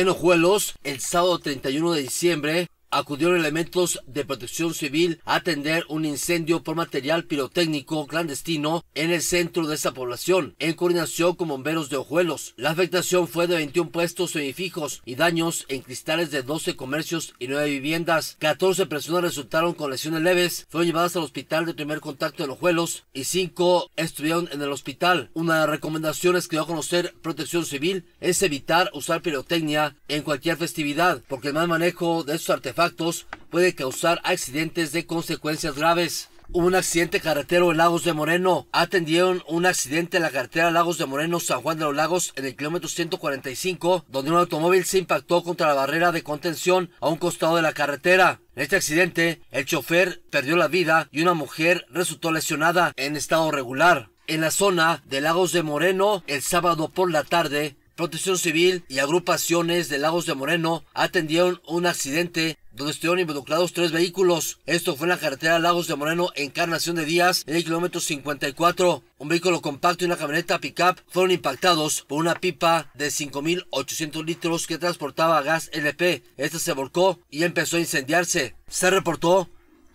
en Ojuelos el sábado 31 de diciembre acudieron elementos de protección civil a atender un incendio por material pirotécnico clandestino en el centro de esa población, en coordinación con bomberos de Ojuelos. La afectación fue de 21 puestos semifijos y daños en cristales de 12 comercios y 9 viviendas. 14 personas resultaron con lesiones leves, fueron llevadas al hospital de primer contacto de Ojuelos y 5 estuvieron en el hospital. Una de las recomendaciones que dio a conocer protección civil es evitar usar pirotecnia en cualquier festividad, porque el mal manejo de estos artefactos factos puede causar accidentes de consecuencias graves. Hubo un accidente carretero en Lagos de Moreno. Atendieron un accidente en la carretera Lagos de Moreno, San Juan de los Lagos, en el kilómetro 145, donde un automóvil se impactó contra la barrera de contención a un costado de la carretera. En este accidente, el chofer perdió la vida y una mujer resultó lesionada en estado regular. En la zona de Lagos de Moreno, el sábado por la tarde, Protección Civil y agrupaciones de Lagos de Moreno atendieron un accidente donde estuvieron involucrados tres vehículos. Esto fue en la carretera Lagos de Moreno, Encarnación de Díaz, en el kilómetro 54. Un vehículo compacto y una camioneta pickup fueron impactados por una pipa de 5.800 litros que transportaba gas LP. Esta se volcó y empezó a incendiarse. Se reportó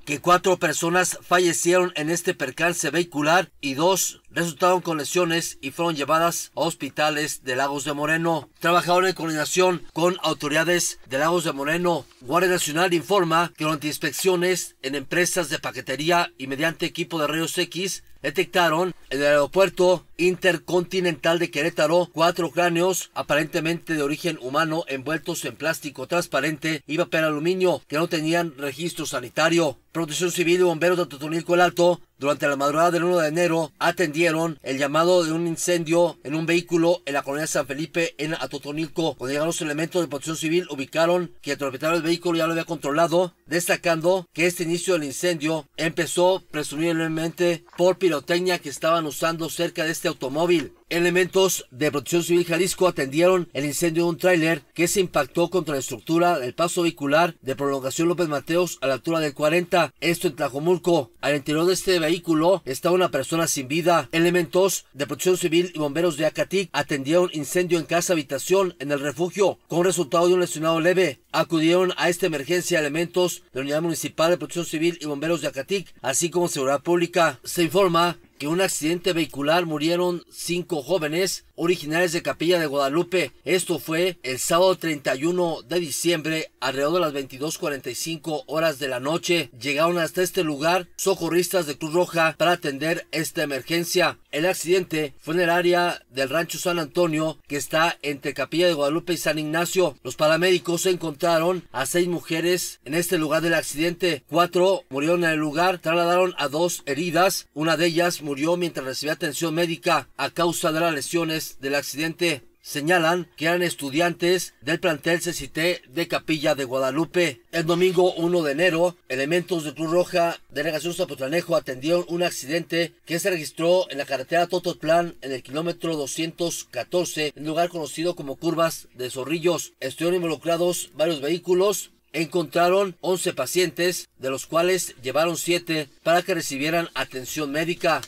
que cuatro personas fallecieron en este percance vehicular y dos resultaron con lesiones y fueron llevadas a hospitales de Lagos de Moreno. Trabajaron en coordinación con autoridades de Lagos de Moreno. Guardia Nacional informa que durante inspecciones en empresas de paquetería y mediante equipo de rayos X detectaron en el aeropuerto intercontinental de Querétaro cuatro cráneos aparentemente de origen humano envueltos en plástico transparente y papel aluminio que no tenían registro sanitario. Protección Civil y Bomberos de Totonilco el Alto durante la madrugada del 1 de enero atendieron el llamado de un incendio en un vehículo en la colonia San Felipe en Atotonilco. Cuando llegaron los elementos de protección civil ubicaron que el del vehículo ya lo había controlado destacando que este inicio del incendio empezó presumiblemente por pirotecnia que estaban usando cerca de este automóvil. Elementos de Protección Civil Jalisco atendieron el incendio de un tráiler que se impactó contra la estructura del paso vehicular de prolongación López Mateos a la altura del 40, esto en Tlajomulco. Al interior de este vehículo está una persona sin vida. Elementos de Protección Civil y bomberos de Acatic atendieron incendio en casa habitación en el refugio con resultado de un lesionado leve. Acudieron a esta emergencia elementos de la Unidad Municipal de Protección Civil y Bomberos de Acatic, así como Seguridad Pública. Se informa que en un accidente vehicular murieron cinco jóvenes originarios de Capilla de Guadalupe. Esto fue el sábado 31 de diciembre, alrededor de las 22.45 horas de la noche. Llegaron hasta este lugar socorristas de Cruz Roja para atender esta emergencia el accidente fue en el área del rancho San Antonio, que está entre Capilla de Guadalupe y San Ignacio. Los paramédicos encontraron a seis mujeres en este lugar del accidente. Cuatro murieron en el lugar, trasladaron a dos heridas. Una de ellas murió mientras recibía atención médica a causa de las lesiones del accidente señalan que eran estudiantes del plantel CCT de Capilla de Guadalupe. El domingo 1 de enero, elementos de Cruz Roja, delegación Zapotlanejo, atendieron un accidente que se registró en la carretera Tototlán en el kilómetro 214, en lugar conocido como Curvas de Zorrillos. Estuvieron involucrados varios vehículos, encontraron 11 pacientes, de los cuales llevaron 7 para que recibieran atención médica.